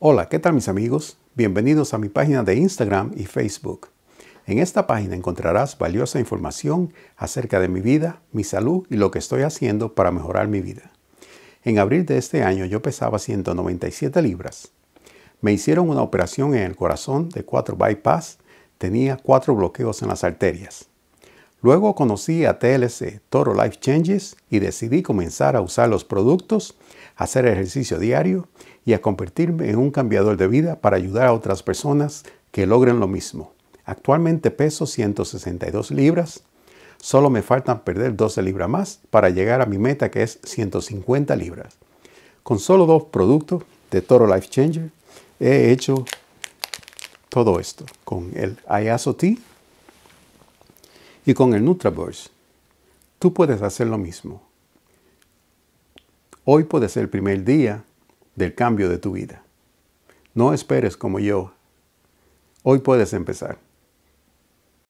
Hola, ¿qué tal mis amigos? Bienvenidos a mi página de Instagram y Facebook. En esta página encontrarás valiosa información acerca de mi vida, mi salud y lo que estoy haciendo para mejorar mi vida. En abril de este año yo pesaba 197 libras. Me hicieron una operación en el corazón de cuatro bypass, tenía cuatro bloqueos en las arterias. Luego conocí a TLC, Toro Life Changes, y decidí comenzar a usar los productos, hacer ejercicio diario y a convertirme en un cambiador de vida para ayudar a otras personas que logren lo mismo. Actualmente peso 162 libras. Solo me faltan perder 12 libras más para llegar a mi meta que es 150 libras. Con solo dos productos de Toro Life Changer he hecho todo esto. Con el Ayaso y con el Nutraverse, tú puedes hacer lo mismo. Hoy puede ser el primer día del cambio de tu vida. No esperes como yo. Hoy puedes empezar.